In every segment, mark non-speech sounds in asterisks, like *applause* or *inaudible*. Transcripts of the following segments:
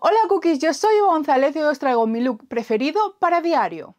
Hola cookies, yo soy Eva González y os traigo mi look preferido para diario.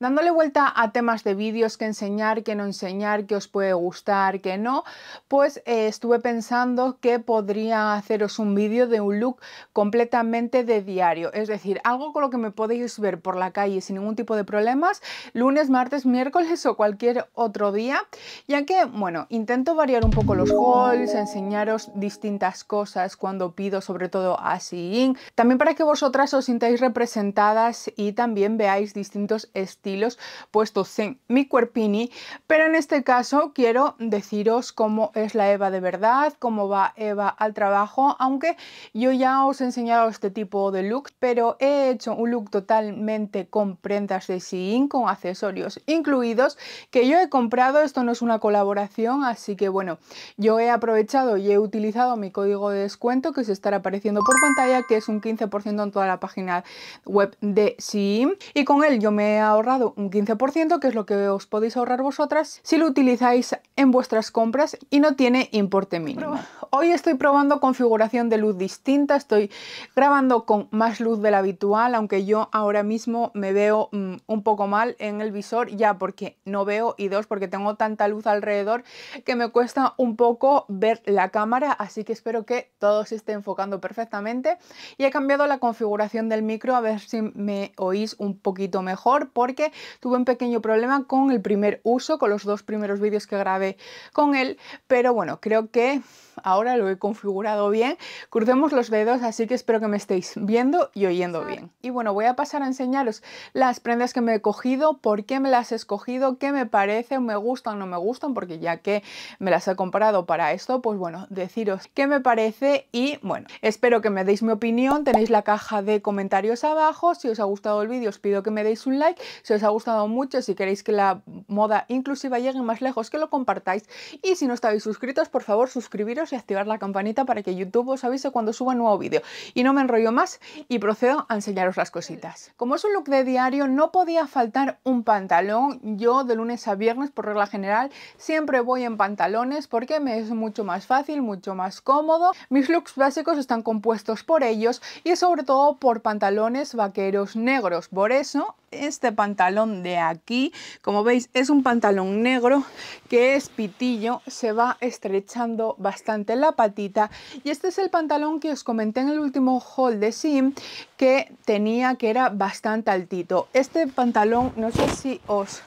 dándole vuelta a temas de vídeos que enseñar, que no enseñar, que os puede gustar, que no, pues eh, estuve pensando que podría haceros un vídeo de un look completamente de diario, es decir, algo con lo que me podéis ver por la calle sin ningún tipo de problemas, lunes, martes, miércoles o cualquier otro día, ya que, bueno, intento variar un poco los hauls, enseñaros distintas cosas cuando pido, sobre todo así. también para que vosotras os sintáis representadas y también veáis distintos estilos estilos puestos en mi cuerpini, pero en este caso quiero deciros cómo es la Eva de verdad, cómo va Eva al trabajo, aunque yo ya os he enseñado este tipo de look, pero he hecho un look totalmente con prendas de Sim con accesorios incluidos, que yo he comprado, esto no es una colaboración, así que bueno, yo he aprovechado y he utilizado mi código de descuento que os estará apareciendo por pantalla, que es un 15% en toda la página web de Sim y con él yo me he ahorrado un 15%, que es lo que os podéis ahorrar vosotras si lo utilizáis en vuestras compras y no tiene importe mínimo. Hoy estoy probando configuración de luz distinta, estoy grabando con más luz de la habitual, aunque yo ahora mismo me veo mm, un poco mal en el visor, ya porque no veo y dos porque tengo tanta luz alrededor que me cuesta un poco ver la cámara, así que espero que todo se esté enfocando perfectamente. Y he cambiado la configuración del micro a ver si me oís un poquito mejor porque tuve un pequeño problema con el primer uso, con los dos primeros vídeos que grabé con él, pero bueno, creo que ahora lo he configurado bien. Crucemos los dedos, así que espero que me estéis viendo y oyendo bien. Y bueno, voy a pasar a enseñaros las prendas que me he cogido, por qué me las he escogido, qué me parece, me gustan, o no me gustan, porque ya que me las he comprado para esto, pues bueno, deciros qué me parece y bueno, espero que me deis mi opinión, tenéis la caja de comentarios abajo, si os ha gustado el vídeo os pido que me deis un like, si os ha gustado mucho, si queréis que la moda inclusiva llegue más lejos, que lo compartáis. Y si no estáis suscritos, por favor, suscribiros y activar la campanita para que YouTube os avise cuando suba un nuevo vídeo. Y no me enrollo más y procedo a enseñaros las cositas. Como es un look de diario, no podía faltar un pantalón. Yo de lunes a viernes, por regla general, siempre voy en pantalones porque me es mucho más fácil, mucho más cómodo. Mis looks básicos están compuestos por ellos y sobre todo por pantalones vaqueros negros. Por eso este pantalón de aquí, como veis es un pantalón negro que es pitillo, se va estrechando bastante la patita y este es el pantalón que os comenté en el último haul de Sim que tenía que era bastante altito. Este pantalón, no sé si os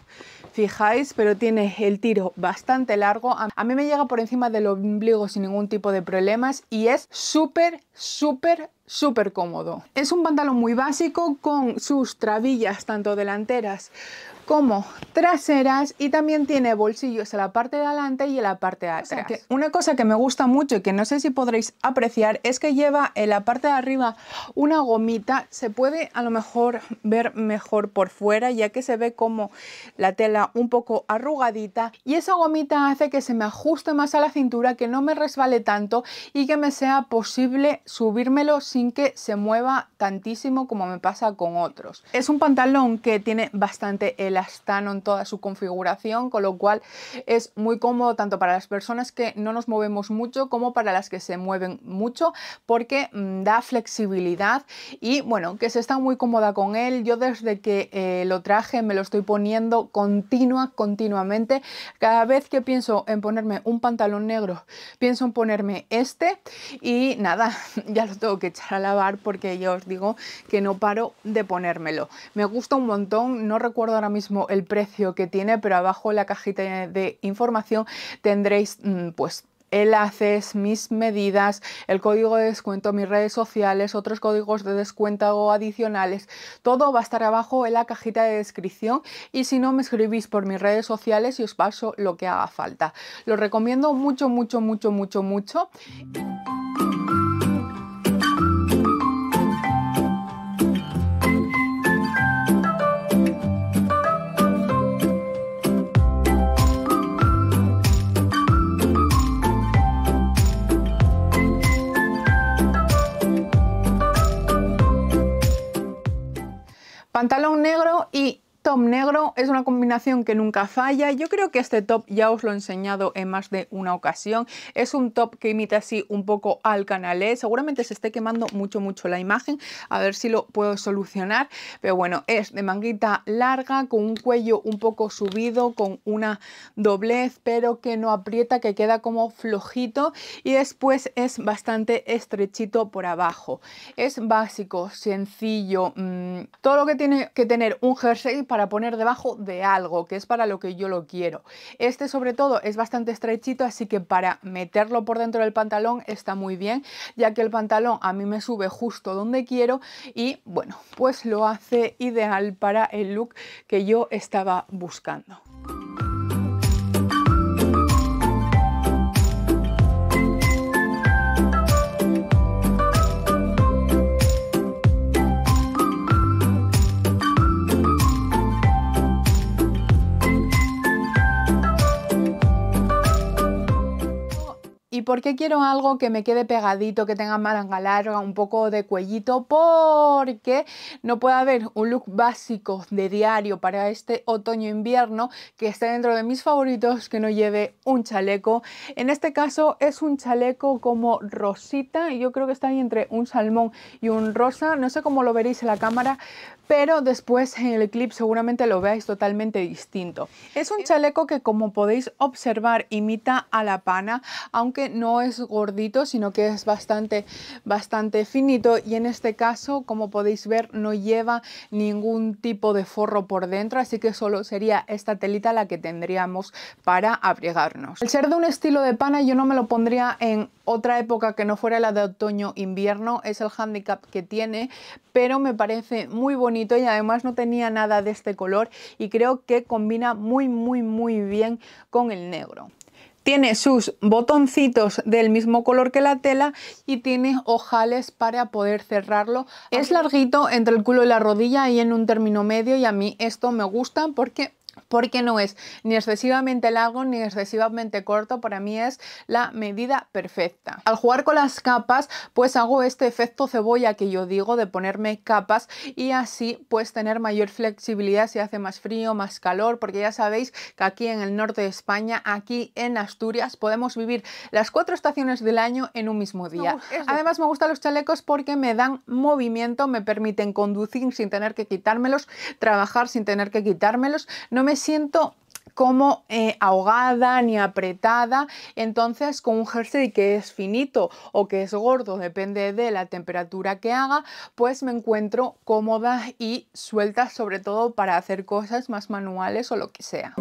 fijáis, pero tiene el tiro bastante largo. A mí me llega por encima del ombligo sin ningún tipo de problemas y es súper, súper súper cómodo. Es un pantalón muy básico con sus trabillas tanto delanteras como traseras y también tiene bolsillos en la parte de adelante y en la parte de atrás. una cosa que me gusta mucho y que no sé si podréis apreciar es que lleva en la parte de arriba una gomita. Se puede a lo mejor ver mejor por fuera ya que se ve como la tela un poco arrugadita y esa gomita hace que se me ajuste más a la cintura, que no me resbale tanto y que me sea posible subírmelo sin que se mueva tantísimo como me pasa con otros. Es un pantalón que tiene bastante elasticidad están en toda su configuración, con lo cual es muy cómodo tanto para las personas que no nos movemos mucho como para las que se mueven mucho porque mm, da flexibilidad y bueno, que se está muy cómoda con él. Yo desde que eh, lo traje me lo estoy poniendo continua, continuamente. Cada vez que pienso en ponerme un pantalón negro, pienso en ponerme este y nada, *laughs* ya lo tengo que echar a lavar porque yo os digo que no paro de ponérmelo. Me gusta un montón, no recuerdo ahora mismo el precio que tiene, pero abajo en la cajita de información tendréis mm, pues enlaces, mis medidas, el código de descuento, mis redes sociales, otros códigos de descuento adicionales. Todo va a estar abajo en la cajita de descripción y si no me escribís por mis redes sociales y os paso lo que haga falta. Lo recomiendo mucho, mucho, mucho, mucho, mucho. pantalón negro y Top negro es una combinación que nunca falla. Yo creo que este top ya os lo he enseñado en más de una ocasión. Es un top que imita así un poco al canalé. Seguramente se esté quemando mucho, mucho la imagen. A ver si lo puedo solucionar. Pero bueno, es de manguita larga, con un cuello un poco subido, con una doblez, pero que no aprieta, que queda como flojito. Y después es bastante estrechito por abajo. Es básico, sencillo. Mm, todo lo que tiene que tener un jersey para poner debajo de algo, que es para lo que yo lo quiero. Este sobre todo es bastante estrechito, así que para meterlo por dentro del pantalón está muy bien, ya que el pantalón a mí me sube justo donde quiero y bueno, pues lo hace ideal para el look que yo estaba buscando. por qué quiero algo que me quede pegadito, que tenga manga larga, un poco de cuellito? Porque no puede haber un look básico de diario para este otoño-invierno que esté dentro de mis favoritos que no lleve un chaleco. En este caso es un chaleco como rosita y yo creo que está ahí entre un salmón y un rosa. No sé cómo lo veréis en la cámara, pero después en el clip seguramente lo veáis totalmente distinto. Es un chaleco que como podéis observar imita a la pana, aunque no no es gordito, sino que es bastante, bastante finito y en este caso, como podéis ver, no lleva ningún tipo de forro por dentro, así que solo sería esta telita la que tendríamos para abrigarnos. El ser de un estilo de pana yo no me lo pondría en otra época que no fuera la de otoño-invierno, es el handicap que tiene, pero me parece muy bonito y además no tenía nada de este color y creo que combina muy muy muy bien con el negro. Tiene sus botoncitos del mismo color que la tela y tiene ojales para poder cerrarlo. Es larguito entre el culo y la rodilla y en un término medio y a mí esto me gusta porque porque no es ni excesivamente largo ni excesivamente corto, para mí es la medida perfecta. Al jugar con las capas, pues hago este efecto cebolla que yo digo de ponerme capas y así pues tener mayor flexibilidad si hace más frío, más calor, porque ya sabéis que aquí en el norte de España, aquí en Asturias, podemos vivir las cuatro estaciones del año en un mismo día. Además me gustan los chalecos porque me dan movimiento, me permiten conducir sin tener que quitármelos, trabajar sin tener que quitármelos, no me siento como eh, ahogada ni apretada, entonces con un jersey que es finito o que es gordo, depende de la temperatura que haga, pues me encuentro cómoda y suelta sobre todo para hacer cosas más manuales o lo que sea.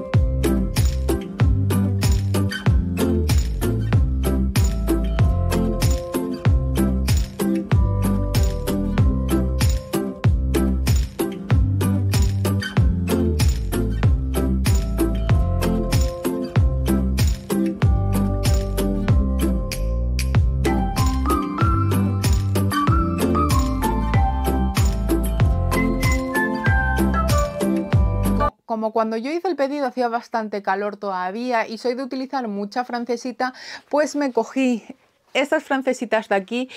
cuando yo hice el pedido hacía bastante calor todavía y soy de utilizar mucha francesita, pues me cogí estas francesitas de aquí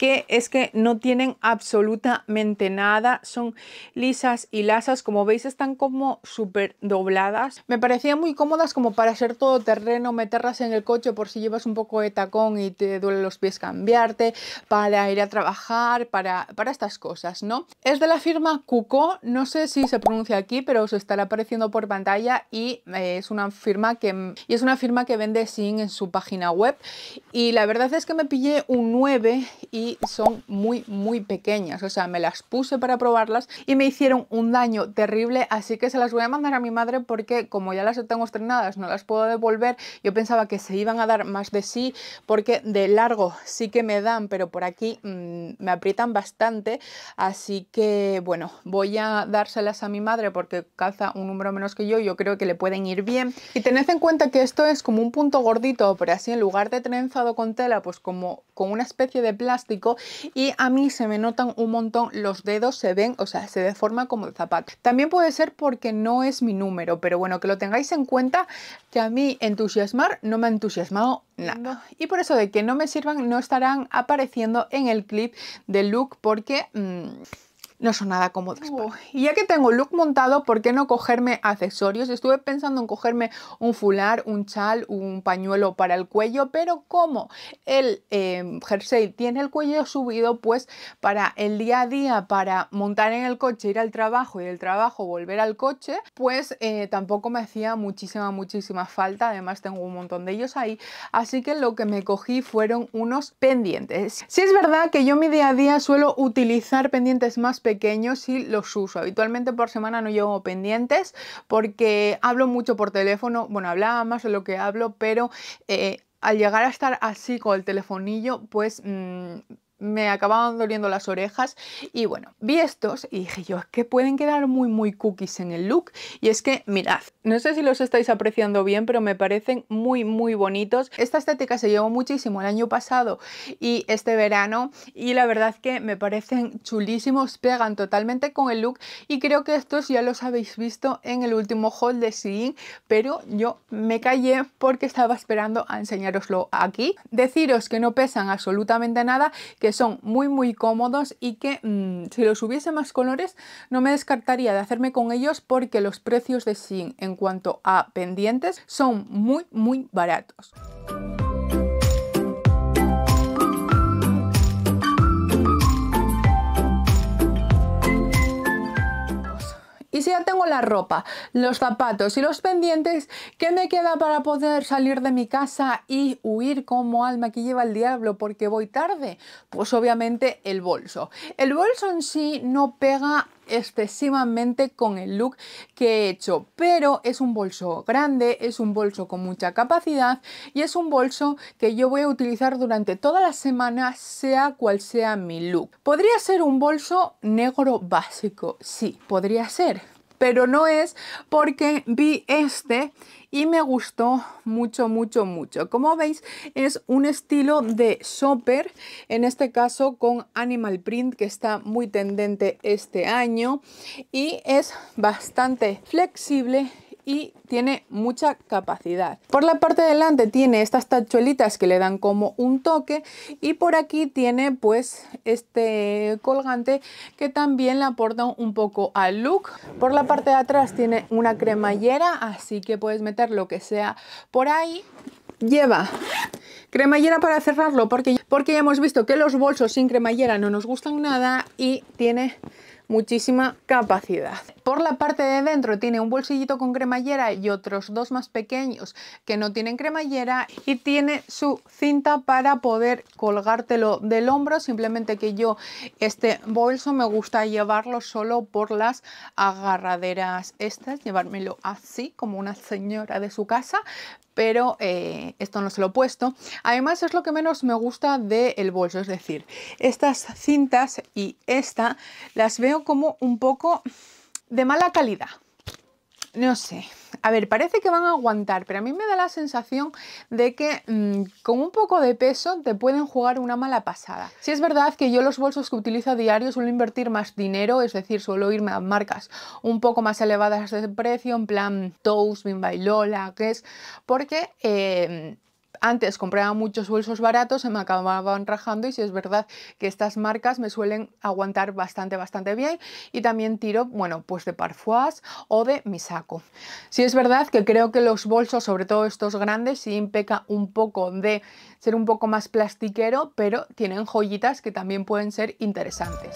que es que no tienen absolutamente nada, son lisas y lasas, como veis están como súper dobladas. Me parecían muy cómodas como para hacer todo terreno, meterlas en el coche por si llevas un poco de tacón y te duelen los pies cambiarte, para ir a trabajar, para, estas cosas, ¿no? Es de la firma Cuco, no sé si se pronuncia aquí, pero os estará apareciendo por pantalla y eh, es una firma que, y es una firma que vende SIN en su página web y la verdad es que me pillé un 9 y son muy, muy pequeñas. O sea, me las puse para probarlas y me hicieron un daño terrible, así que se las voy a mandar a mi madre porque como ya las tengo estrenadas, no las puedo devolver. Yo pensaba que se iban a dar más de sí porque de largo sí que me dan, pero por aquí mm, me aprietan bastante. Así que, bueno, voy a dárselas a mi madre porque calza un número menos que yo. Yo creo que le pueden ir bien. Y tened en cuenta que esto es como un punto gordito, pero así en lugar de trenzado con tela, pues como con una especie de plástico y a mí se me notan un montón los dedos, se ven, o sea, se deforma como el zapato. También puede ser porque no es mi número, pero bueno, que lo tengáis en cuenta que a mí entusiasmar no me ha entusiasmado nada. Y por eso de que no me sirvan no estarán apareciendo en el clip del look porque... Mm, no son nada cómodos y ya que tengo look montado, ¿por qué no cogerme accesorios? Estuve pensando en cogerme un fular, un chal, un pañuelo para el cuello, pero como el em, jersey tiene el cuello subido, pues para el día a día, para montar en el coche, ir al trabajo y del trabajo volver al coche, pues eh, tampoco me hacía muchísima, muchísima falta. Además tengo un montón de ellos ahí, así que lo que me cogí fueron unos pendientes. Si es verdad que yo mi día a día suelo utilizar pendientes más pequeños, pequeños y los uso. Habitualmente por semana no llevo pendientes porque hablo mucho por teléfono, bueno, hablaba más de lo que hablo, pero eh, al llegar a estar así con el telefonillo, pues... Mm, me acababan doliendo las orejas y bueno, vi estos y dije yo, es que pueden quedar muy muy cookies en el look y es que mirad, no sé si los estáis apreciando bien pero me parecen muy muy bonitos, esta estética se llevó muchísimo el año pasado y este verano y la verdad que me parecen chulísimos, pegan totalmente con el look y creo que estos ya los habéis visto en el último haul de Shein pero yo me callé porque estaba esperando a enseñároslo aquí, deciros que no pesan absolutamente nada, que son muy muy cómodos y que mm, si los hubiese más colores no me descartaría de hacerme con ellos porque los precios de SIN en cuanto a pendientes son muy muy baratos. si ya tengo la ropa, los zapatos y los pendientes, ¿qué me queda para poder salir de mi casa y huir como alma que lleva el diablo porque voy tarde? Pues obviamente el bolso. El bolso en sí no pega excesivamente con el look que he hecho, pero es un bolso grande, es un bolso con mucha capacidad y es un bolso que yo voy a utilizar durante toda la semana, sea cual sea mi look. Podría ser un bolso negro básico, sí, podría ser, pero no es porque vi este y me gustó mucho, mucho, mucho. Como veis, es un estilo de shopper, en este caso con animal print, que está muy tendente este año y es bastante flexible y tiene mucha capacidad. Por la parte de delante tiene estas tachuelitas que le dan como un toque y por aquí tiene pues este colgante que también le aporta un poco al look. Por la parte de atrás tiene una cremallera, así que puedes meter lo que sea por ahí. Lleva cremallera para cerrarlo porque, porque ya hemos visto que los bolsos sin cremallera no nos gustan nada y tiene muchísima capacidad. Por la parte de dentro tiene un bolsillito con cremallera y otros dos más pequeños que no tienen cremallera y tiene su cinta para poder colgártelo del hombro, simplemente que yo este bolso me gusta llevarlo solo por las agarraderas estas, llevármelo así como una señora de su casa, pero eh, esto no se lo he puesto. Además es lo que menos me gusta del bolso, es decir, estas cintas y esta las veo como un poco de mala calidad. No sé, a ver, parece que van a aguantar, pero a mí me da la sensación de que mm, con un poco de peso te pueden jugar una mala pasada. Si es verdad que yo los bolsos que utilizo a diario suelo invertir más dinero, es decir, suelo irme a marcas un poco más elevadas de precio, en plan Toast, Bimba y Lola, es? porque... Eh, antes compraba muchos bolsos baratos, se me acababan rajando y si es verdad que estas marcas me suelen aguantar bastante, bastante bien y también tiro, bueno, pues de Parfois o de mi saco. Si es verdad que creo que los bolsos, sobre todo estos grandes, sí impeca un poco de ser un poco más plastiquero, pero tienen joyitas que también pueden ser interesantes.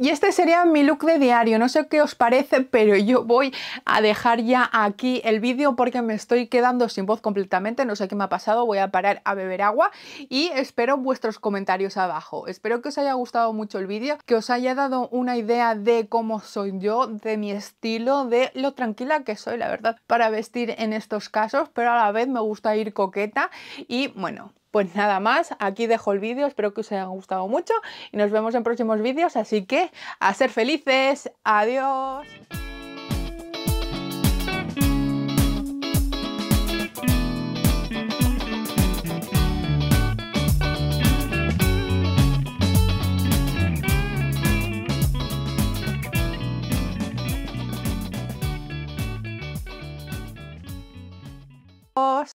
Y este sería mi look de diario, no sé qué os parece, pero yo voy a dejar ya aquí el vídeo porque me estoy quedando sin voz completamente, no sé qué me ha pasado, voy a parar a beber agua y espero vuestros comentarios abajo. Espero que os haya gustado mucho el vídeo, que os haya dado una idea de cómo soy yo, de mi estilo, de lo tranquila que soy, la verdad, para vestir en estos casos, pero a la vez me gusta ir coqueta y bueno, pues nada más, aquí dejo el vídeo, espero que os haya gustado mucho y nos vemos en próximos vídeos, así que a ser felices, adiós.